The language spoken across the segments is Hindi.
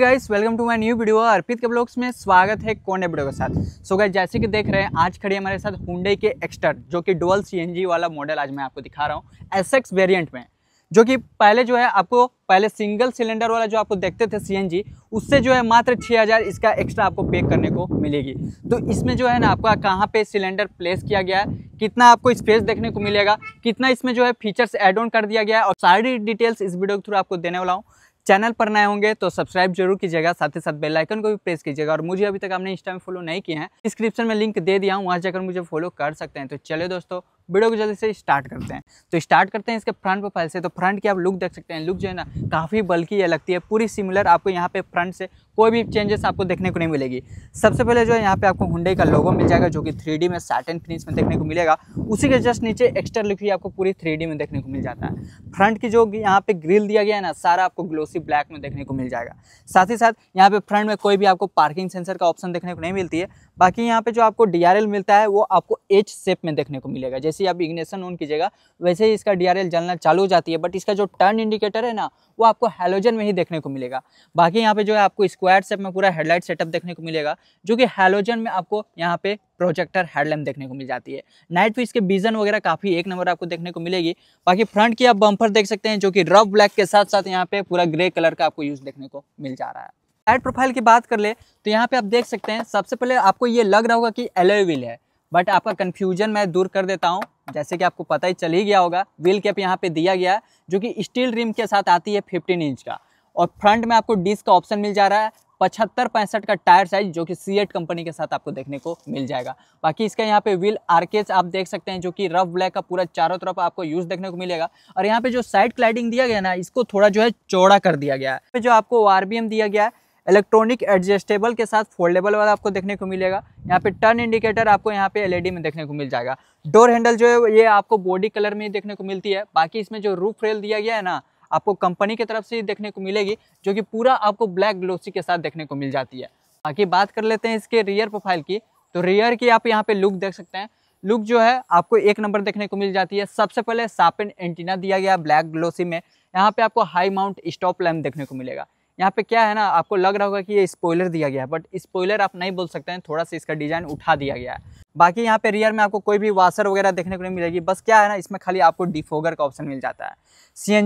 guys welcome to my new video Arpit के ब्लॉग्स में स्वागत है कोने वीडियो के साथ सो गाइस जैसे कि देख रहे हैं आज खड़ी हमारे साथ हुडई के एक्स्टर जो कि डुअल सीएनजी वाला मॉडल आज मैं आपको दिखा रहा हूं एसएक्स वेरिएंट में जो कि पहले जो है आपको पहले सिंगल सिलेंडर वाला जो आपको देखते थे सी उससे जो है मात्र छः इसका एक्स्ट्रा आपको पे करने को मिलेगी तो इसमें जो है ना आपका कहाँ पर सिलेंडर प्लेस किया गया है कितना आपको स्पेस देखने को मिलेगा कितना इसमें जो है फीचर्स एड ऑन कर दिया गया है और सारी डिटेल्स इस वीडियो के थ्रू आपको देने वाला हूँ चैनल पर नए होंगे तो सब्सक्राइब जरूर कीजिएगा साथ ही साथ बेल आइकन को भी प्रेस कीजिएगा और मुझे अभी तक आपने इंस्टा में फॉलो नहीं किया है डिस्क्रिप्शन में लिंक दे दिया हूँ वहाँ जाकर मुझे फॉलो कर सकते हैं तो चलिए दोस्तों वीडियो को जल्दी से स्टार्ट करते हैं तो स्टार्ट करते हैं इसके फ्रंट प्रोफाइल से तो फ्रंट की आप लुक देख सकते हैं लुक जो है ना काफ़ी बल्कि यह लगती है पूरी सिमिलर आपको यहाँ पे फ्रंट से कोई भी चेंजेस आपको देखने को नहीं मिलेगी सबसे पहले जो है यहाँ पे आपको हुंडई का लोगो मिल जाएगा जो कि थ्री में साटन फिनिश में देखने को मिलेगा उसी के जस्ट नीचे एक्स्ट्रा लुक ही आपको पूरी थ्री में देखने को मिल जाता है फ्रंट की जो यहाँ पे ग्रिल दिया गया है ना सारा आपको ग्लोसी ब्लैक में देखने को मिल जाएगा साथ ही साथ यहाँ पे फ्रंट में कोई भी आपको पार्किंग सेंसर का ऑप्शन देखने को नहीं मिलती है बाकी यहाँ पे जो आपको डी मिलता है वो आपको एच शेप में देखने को मिलेगा जैसे ही आप इग्नेशन ऑन कीजिएगा वैसे ही इसका डी जलना चालू हो जाती है बट इसका जो टर्न इंडिकेटर है ना वो आपको हेलोजन में ही देखने को मिलेगा बाकी यहाँ पे जो है आपको स्क्वायर सेप में पूरा हेडलाइट सेटअप देखने को मिलेगा जो कि हेलोजन में आपको यहाँ पे प्रोजेक्टर हेडलैम्प देखने को मिल जाती है नाइट फिश के विजन वगैरह काफ़ी एक नंबर आपको देखने को मिलेगी बाकी फ्रंट की आप बम्पर देख सकते हैं जो कि रफ ब्लैक के साथ साथ यहाँ पे पूरा ग्रे कलर का आपको यूज़ देखने को मिल जा रहा है साइड प्रोफाइल की बात कर ले तो यहाँ पे आप देख सकते हैं सबसे पहले आपको ये लग रहा होगा कि एलोए है बट आपका कन्फ्यूजन मैं दूर कर देता हूँ जैसे कि आपको पता ही चल ही गया होगा व्हील कैप यहाँ पे दिया गया है जो कि स्टील रिम के साथ आती है फिफ्टीन इंच का और फ्रंट में आपको डिस्क का ऑप्शन मिल जा रहा है पचहत्तर पैंसठ का टायर साइज जो कि सी कंपनी के साथ आपको देखने को मिल जाएगा बाकी इसका यहाँ पे व्हील आर्केज आप देख सकते हैं जो कि रफ ब्लैक का पूरा चारों तरफ आपको यूज देखने को मिलेगा और यहाँ पे जो साइड क्लाइडिंग दिया गया ना इसको थोड़ा जो है चौड़ा कर दिया गया है जो आपको आरबीएम दिया गया है इलेक्ट्रॉनिक एडजस्टेबल के साथ फोल्डेबल वाला आपको देखने को मिलेगा यहाँ पे टर्न इंडिकेटर आपको यहाँ पे एलईडी में देखने को मिल जाएगा डोर हैंडल जो है ये आपको बॉडी कलर में ही देखने को मिलती है बाकी इसमें जो रूफ रेल दिया गया है ना आपको कंपनी की तरफ से ही देखने को मिलेगी जो कि पूरा आपको ब्लैक ग्लोसी के साथ देखने को मिल जाती है बाकी बात कर लेते हैं इसके रियर प्रोफाइल की तो रियर की आप यहाँ पे लुक देख सकते हैं लुक जो है आपको एक नंबर देखने को मिल जाती है सबसे पहले सापिन एंटीना दिया गया ब्लैक ग्लोसी में यहाँ पे आपको हाई माउंट स्टॉप लैम्प देखने को मिलेगा यहाँ पे क्या है ना आपको लग रहा होगा कि ये स्पॉइलर दिया गया है बट स्पॉइलर आप नहीं बोल सकते हैं थोड़ा सा इसका डिज़ाइन उठा दिया गया है बाकी यहाँ पे रियर में आपको कोई भी वाशर वगैरह देखने को नहीं मिलेगी बस क्या है ना इसमें खाली आपको डिफोगर का ऑप्शन मिल जाता है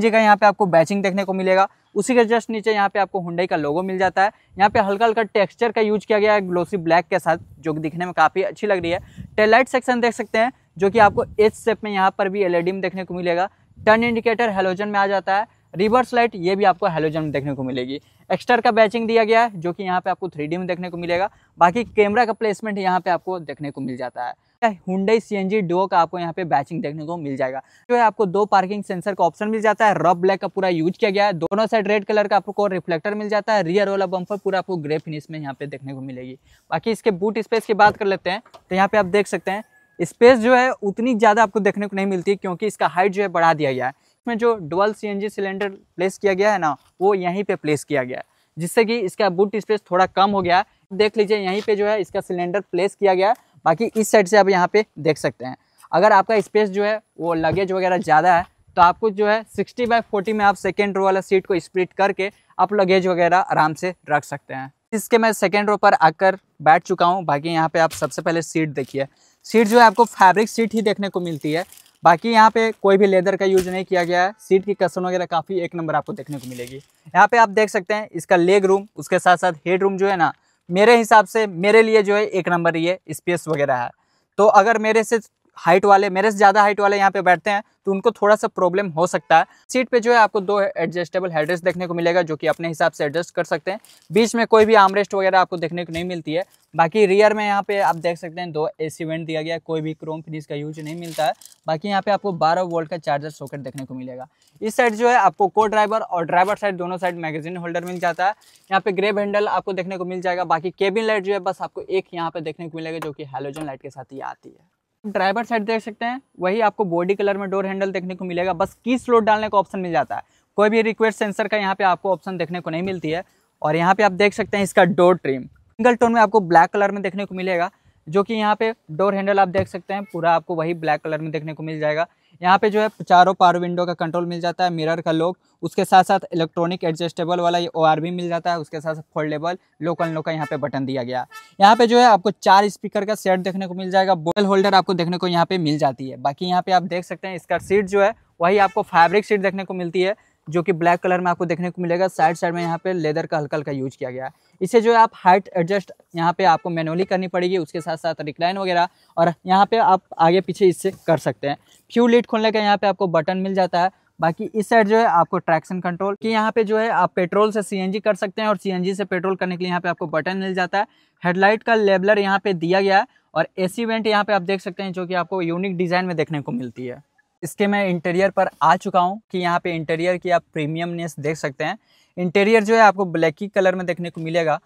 सी का यहाँ पे आपको बैचिंग देखने को मिलेगा उसी के जस्ट नीचे यहाँ पे आपको हुंडई का लोगो मिल जाता है यहाँ पे हल्का हल्का टेक्सचर का यूज किया गया है ग्लोसी ब्लैक के साथ जो दिखने में काफ़ी अच्छी लग रही है टेलाइट सेक्शन देख सकते हैं जो कि आपको एच सेप में यहाँ पर भी एल में देखने को मिलेगा टर्न इंडिकेटर हेलोजन में आ जाता है रिवर्स लाइट ये भी आपको हेलोजन में देखने को मिलेगी एक्स्टर का बैचिंग दिया गया है जो कि यहाँ पे आपको थ्री में देखने को मिलेगा बाकी कैमरा का प्लेसमेंट यहाँ पे आपको देखने को मिल जाता है हुडई सी एन जी डो का आपको यहाँ पे बैचिंग देखने को मिल जाएगा जो है आपको दो पार्किंग सेंसर का ऑप्शन मिल जाता है रब ब्लैक का पूरा यूज किया गया है दोनों साइड रेड कलर का आपको रिफ्लेक्टर मिल जाता है रियर वाला बम्पर पूरा आपको ग्रे फिनिश में यहाँ पे देखने को मिलेगी बाकी इसके बूट स्पेस की बात कर लेते हैं तो यहाँ पे आप देख सकते हैं स्पेस जो है उतनी ज़्यादा आपको देखने को नहीं मिलती क्योंकि इसका हाइट जो है बढ़ा दिया गया है में जो डुअल सीएनजी सिलेंडर प्लेस किया गया है ना वो यहीं पे प्लेस किया गया है जिससे कि इसका बूट स्पेस थोड़ा कम हो गया देख लीजिए यहीं पे जो है इसका सिलेंडर प्लेस किया गया है बाकी इस साइड से आप यहाँ पे देख सकते हैं अगर आपका स्पेस जो है वो लगेज वगैरह ज़्यादा है तो आपको जो है 60 बाई 40 में आप सेकेंड रो वाला सीट को स्प्रिट करके आप लगेज वगैरह आराम से रख सकते हैं इसके मैं सेकेंड रो पर आकर बैठ चुका हूँ बाकी यहाँ पे आप सबसे पहले सीट देखिए सीट जो है आपको फैब्रिक सीट ही देखने को मिलती है बाकी यहाँ पे कोई भी लेदर का यूज नहीं किया गया है सीट की कसन वगैरह काफ़ी एक नंबर आपको देखने को मिलेगी यहाँ पे आप देख सकते हैं इसका लेग रूम उसके साथ साथ हेड रूम जो है ना मेरे हिसाब से मेरे लिए जो है एक नंबर ये स्पेस वगैरह है तो अगर मेरे से हाइट वाले मेरे से ज़्यादा हाइट वाले यहाँ पे बैठते हैं तो उनको थोड़ा सा प्रॉब्लम हो सकता है सीट पे जो है आपको दो एडजस्टेबल हेडरेस्ट देखने को मिलेगा जो कि अपने हिसाब से एडजस्ट कर सकते हैं बीच में कोई भी आमरेस्ट वगैरह आपको देखने को नहीं मिलती है बाकी रियर में यहाँ पे आप देख सकते हैं दो ए वेंट दिया गया कोई भी क्रोम फिनिश का यूज नहीं मिलता है बाकी यहाँ पे आपको 12 वोल्ट का चार्जर सॉकेट देखने को मिलेगा इस साइड जो है आपको को ड्राइवर और ड्राइवर साइड दोनों साइड मैगजीन होल्डर मिल जाता है यहाँ पे ग्रे हैंडल आपको देखने को मिल जाएगा बाकी केबिन लाइट जो है बस आपको एक यहाँ पे देखने को मिलेगा जो कि हेलोजन लाइट के साथ ही आती है ड्राइवर साइड देख सकते हैं वही आपको बॉडी कलर में डोर हैंडल देखने को मिलेगा बस की स्लोट डालने का ऑप्शन मिल जाता है कोई भी रिक्वेस्ट सेंसर का यहाँ पे आपको ऑप्शन देखने को नहीं मिलती है और यहाँ पे आप देख सकते हैं इसका डोर ट्रिम सिंगल टोन में आपको ब्लैक कलर में देखने को मिलेगा जो कि यहाँ पे डोर हैंडल आप देख सकते हैं पूरा आपको वही ब्लैक कलर में देखने को मिल जाएगा यहाँ पे जो है चारों पावर विंडो का कंट्रोल मिल जाता है मिरर का लोक उसके साथ साथ इलेक्ट्रॉनिक एडजस्टेबल वाला ये ओ मिल जाता है उसके साथ साथ फोल्डेबल लोकल लोक का यहाँ पे बटन दिया गया यहाँ पे जो है आपको चार स्पीकर का सेट देखने को मिल जाएगा बोल होल्डर आपको देखने को यहाँ पे मिल जाती है बाकी यहाँ पे आप देख सकते हैं इसका सीट जो है वही आपको फैब्रिक सीट देखने को मिलती है जो कि ब्लैक कलर में आपको देखने को मिलेगा साइड साइड में यहाँ पे लेदर का हल्का हल्का यूज किया गया है इसे जो है आप हाइट एडजस्ट यहाँ पे आपको मैनुअली करनी पड़ेगी उसके साथ साथ रिक्लाइन वगैरह और यहाँ पे आप आगे पीछे इससे कर सकते हैं फ्यू लीड खोलने का यहाँ पे आपको बटन मिल जाता है बाकी इस साइड जो है आपको ट्रैक्शन कंट्रोल की यहाँ पे जो है आप पेट्रोल से सी कर सकते हैं और सी से पेट्रोल करने के लिए यहाँ पे आपको बटन मिल जाता है हेडलाइट का लेबलर यहाँ पे दिया गया है और एसी वेंट यहाँ पे आप देख सकते हैं जो कि आपको यूनिक डिज़ाइन में देखने को मिलती है इसके मैं इंटीरियर पर आ चुका हूँ कि यहाँ पे इंटीरियर की आप प्रीमियमनेस देख सकते हैं इंटीरियर जो है आपको ब्लैक ही कलर में देखने को मिलेगा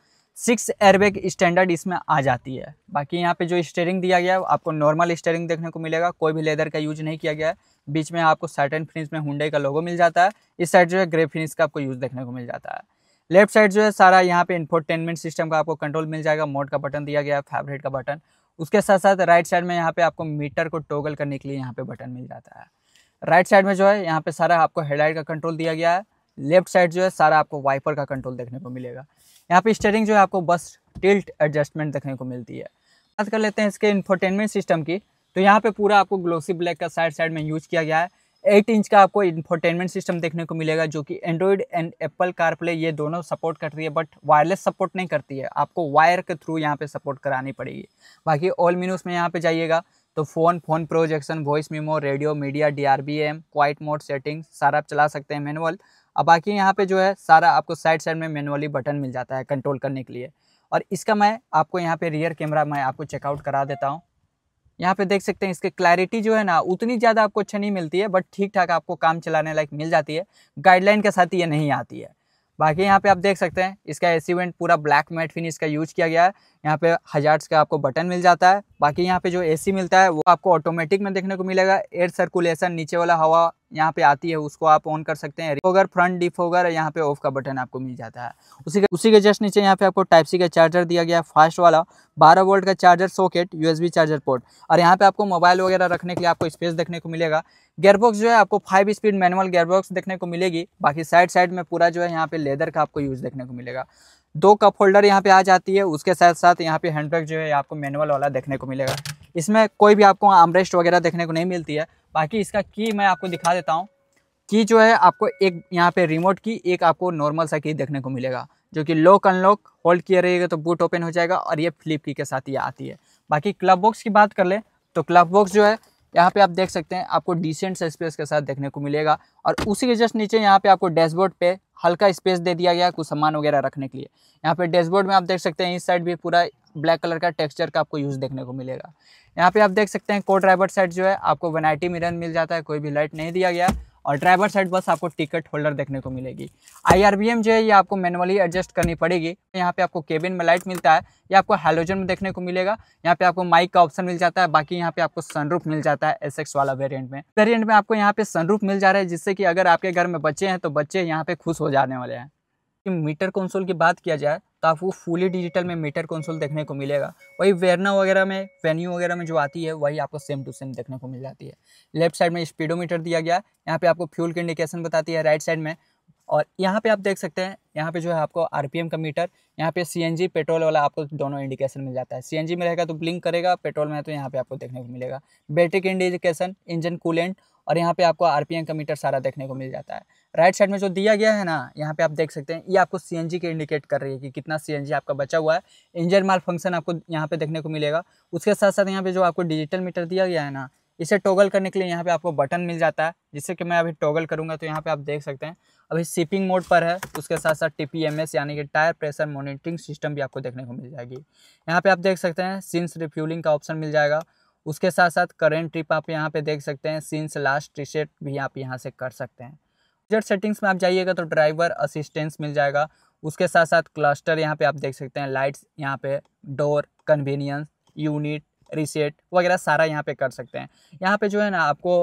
सिक्स एयरबैग स्टैंडर्ड इसमें आ जाती है बाकी यहाँ पे जो स्टेयरिंग दिया गया है आपको नॉर्मल स्टेयरिंग देखने को मिलेगा कोई भी लेदर का यूज नहीं किया गया है बीच में आपको एंड फिनिश में हुडे का लोगो मिल जाता है इस साइड जो है ग्रे फिनिश का आपको यूज देखने को मिल जाता है लेफ्ट साइड जो है सारा यहाँ पे इन्फोटेनमेंट सिस्टम का आपको कंट्रोल मिल जाएगा मोड का बटन दिया गया है फैब्रिक का बटन उसके साथ साथ राइट साइड में यहाँ पे आपको मीटर को टोगल करने के लिए यहाँ पे बटन मिल जाता है राइट साइड में जो है यहाँ पे सारा आपको हेडलाइट का कंट्रोल दिया गया है लेफ्ट साइड जो है सारा आपको वाइपर का कंट्रोल देखने को मिलेगा यहाँ पे स्टेयरिंग जो है आपको बस टिल्ट एडजस्टमेंट देखने को मिलती है बात कर लेते हैं इसके इन्फोटेनमेंट सिस्टम की तो यहाँ पे पूरा आपको ग्लोसी ब्लैक का साइड साइड में यूज किया गया है एट इंच का आपको इन्फोटेनमेंट सिस्टम देखने को मिलेगा जो कि एंड्रॉयड एंड एप्पल कारप्ले ये दोनों सपोर्ट करती है बट वायरलेस सपोर्ट नहीं करती है आपको वायर के थ्रू यहाँ पे सपोर्ट करानी पड़ेगी बाकी ऑल मीनूस में यहाँ पे जाइएगा तो phone phone projection voice memo radio media D R B M quiet mode setting सारा आप चला सकते हैं मैनुअल अब बाकी यहाँ पर जो है सारा आपको साइड साइड में मैनुअली बटन मिल जाता है कंट्रोल करने के लिए और इसका मैं आपको यहाँ पर रियर कैमरा मैं आपको चेकआउट करा देता हूँ यहाँ पे देख सकते हैं इसके क्लैरिटी जो है ना उतनी ज़्यादा आपको अच्छा नहीं मिलती है बट ठीक ठाक आपको काम चलाने लायक मिल जाती है गाइडलाइन के साथ ये नहीं आती है बाकी यहाँ पे आप देख सकते हैं इसका एसीवेंट पूरा ब्लैक मैट फिनिश का यूज़ किया गया है यहाँ पे हजार का आपको बटन मिल जाता है बाकी यहाँ पे जो एसी मिलता है वो आपको ऑटोमेटिक में देखने को मिलेगा एयर सर्कुलेशन नीचे वाला हवा यहाँ पे आती है उसको आप ऑन कर सकते हैं होगर फ्रंट डिफ होगर यहाँ पे ऑफ का बटन आपको मिल जाता है उसी के उसी के जस्ट नीचे यहाँ पे आपको टाइप सी का चार्जर दिया गया है फास्ट वाला बारह वोल्ट का charger socket USB charger port और यहाँ पे आपको मोबाइल वगैरह रखने के लिए आपको स्पेस देखने को मिलेगा गेयरबॉक्स जो है आपको फाइव स्पीड मैनुअल गेयरबॉक्स देखने को मिलेगी बाकी साइड साइड में पूरा जो है यहाँ पे लेदर का आपको यूज देखने को मिलेगा दो कप होल्डर यहाँ पे आ जाती है उसके साथ साथ यहाँ पे हैंड बैग जो है आपको मैनुअल वाला देखने को मिलेगा इसमें कोई भी आपको आमरेस्ट वगैरह देखने को नहीं मिलती है बाकी इसका की मैं आपको दिखा देता हूँ की जो है आपको एक यहाँ पे रिमोट की एक आपको नॉर्मल सा की देखने को मिलेगा जो कि लॉक अनलॉक होल्ड किए रहेगा तो बूट ओपन हो जाएगा और ये फ्लिप की के साथ ये आती है बाकी क्लब बॉक्स की बात कर ले तो क्लब बॉक्स जो है यहाँ पे आप देख सकते हैं आपको डिसेंट स्पेस के साथ देखने को मिलेगा और उसी के जस्ट नीचे यहाँ पे आपको डैशबोर्ड पे हल्का स्पेस दे दिया गया कुछ सामान वगैरह रखने के लिए यहाँ पे डैशबोर्ड में आप देख सकते हैं इस साइड भी पूरा ब्लैक कलर का टेक्सचर का आपको यूज़ देखने को मिलेगा यहाँ पे आप देख सकते हैं को ड्राइवर साइड जो है आपको वनाइटी मिरर मिल जाता है कोई भी लाइट नहीं दिया गया और ड्राइवर साइड बस आपको टिकट होल्डर देखने को मिलेगी आईआरबीएम जो है ये आपको मैनुअली एडजस्ट करनी पड़ेगी यहाँ पे आपको केबिन में लाइट मिलता है ये आपको हेलोजन में देखने को मिलेगा यहाँ पे आपको माइक का ऑप्शन मिल जाता है बाकी यहाँ पे आपको सनरूफ मिल जाता है एस वाला वेरियंट में वेरियंट में आपको यहाँ पे सनरूफ मिल जा रहा है जिससे कि अगर आपके घर में बच्चे हैं तो बच्चे यहाँ पे खुश हो जाने वाले हैं मीटर कंसोल की बात किया जाए तो आपको फुली डिजिटल में मीटर कंसोल देखने को मिलेगा वही वेरना वगैरह में वेन्यू वगैरह में जो आती है वही आपको सेम टू सेम देखने को मिल जाती है लेफ्ट साइड में स्पीडोमीटर दिया गया यहाँ पे आपको फ्यूल की इंडिकेशन बताती है राइट साइड में और यहाँ पे आप देख सकते हैं यहाँ पे जो है आपको आर का मीटर यहाँ पे सी पेट्रोल वाला आपको दोनों इंडिकेशन मिल जाता है सी में रहेगा तो ब्लिंक करेगा पेट्रोल में है तो यहाँ पे आपको देखने को मिलेगा बैटरी का इंडिकेशन इंजन कूलेंट और यहाँ पे आपको आर का मीटर सारा देखने को मिल जाता है राइट साइड में जो दिया गया है ना यहाँ पे आप देख सकते हैं ये आपको सी के इंडिकेट कर रही है कि कितना सी आपका बचा हुआ है इंजन माल फंक्शन आपको यहाँ पे देखने को मिलेगा उसके साथ साथ यहाँ पे जो आपको डिजिटल मीटर दिया गया है ना इसे टॉगल करने के लिए यहाँ पे आपको बटन मिल जाता है जिससे कि मैं अभी टॉगल करूँगा तो यहाँ पे आप देख सकते हैं अभी सिपिंग मोड पर है उसके साथ साथ टी यानी कि टायर प्रेशर मोनिटरिंग सिस्टम भी आपको देखने को मिल जाएगी यहाँ पे आप देख सकते हैं सिंस रिफ्यूलिंग का ऑप्शन मिल जाएगा उसके साथ साथ करेंट ट्रिप आप यहाँ पे देख सकते हैं सिंस लास्ट रिसेट भी आप यहाँ से कर सकते हैं ऑब्जेक्ट सेटिंग्स में आप जाइएगा तो ड्राइवर असिस्टेंस मिल जाएगा उसके साथ साथ क्लस्टर यहाँ पे आप देख सकते हैं लाइट्स यहाँ पे डोर कन्वीनियंस यूनिट रिसेट वगैरह सारा यहाँ पे कर सकते हैं यहाँ पे जो है ना आपको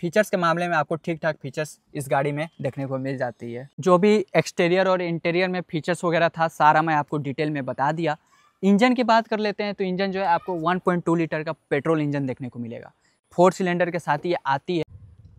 फीचर्स के मामले में आपको ठीक ठाक फीचर्स इस गाड़ी में देखने को मिल जाती है जो भी एक्सटीरियर और इंटीरियर में फीचर्स वगैरह था सारा मैं आपको डिटेल में बता दिया इंजन की बात कर लेते हैं तो इंजन जो है आपको वन लीटर का पेट्रोल इंजन देखने को मिलेगा फोर सिलेंडर के साथ ही आती है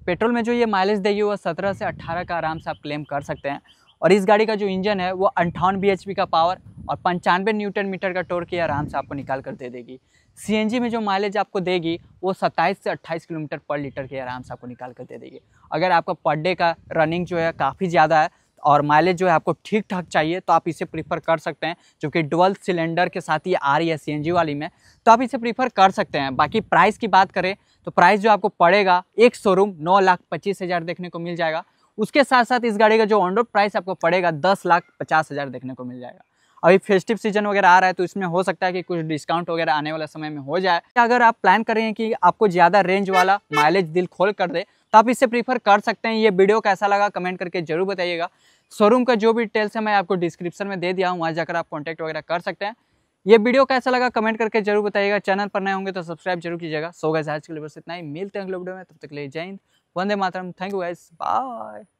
पेट्रोल में जो ये माइलेज देगी वो सत्रह से अट्ठारह का आराम से आप क्लेम कर सकते हैं और इस गाड़ी का जो इंजन है वो अंठावन बी का पावर और पंचानवे न्यूटन मीटर का टोर की आराम से आपको निकाल कर दे देगी सी में जो माइलेज आपको देगी वो 27 से 28 किलोमीटर पर लीटर के आराम से आपको निकाल कर दे देगी अगर आपका पर डे का रनिंग जो है काफ़ी ज़्यादा है और माइलेज जो है आपको ठीक ठाक चाहिए तो आप इसे प्रीफर कर सकते हैं जो कि डुअल सिलेंडर के साथ ही आ रही है सी वाली में तो आप इसे प्रीफर कर सकते हैं बाकी प्राइस की बात करें तो प्राइस जो आपको पड़ेगा एक शोरूम नौ लाख पच्चीस हज़ार देखने को मिल जाएगा उसके साथ साथ इस गाड़ी का जो ऑन रोड प्राइस आपको पड़ेगा दस लाख पचास हज़ार देखने को मिल जाएगा अभी फेस्टिव सीजन वगैरह आ रहा है तो इसमें हो सकता है कि कुछ डिस्काउंट वगैरह आने वाला समय में हो जाए अगर आप प्लान कर रहे हैं कि आपको ज़्यादा रेंज वाला माइलेज दिल खोल कर दे तो आप इससे प्रीफर कर सकते हैं ये वीडियो कैसा लगा कमेंट करके जरूर बताइएगा शोरूम का जो भी डिटेल्स है मैं आपको डिस्क्रिप्शन में दे दिया हूँ वहाँ जाकर आप कॉन्टैक्ट वगैरह कर सकते हैं ये वीडियो कैसा लगा कमेंट करके जरूर बताइएगा चैनल पर नए होंगे तो सब्सक्राइब जरूर कीजिएगा सो गैस आज के लिए बस इतना ही मिलते हैं अगले वीडियो में तब तक ले जय वंदे मातरम थैंक यू गैस बाय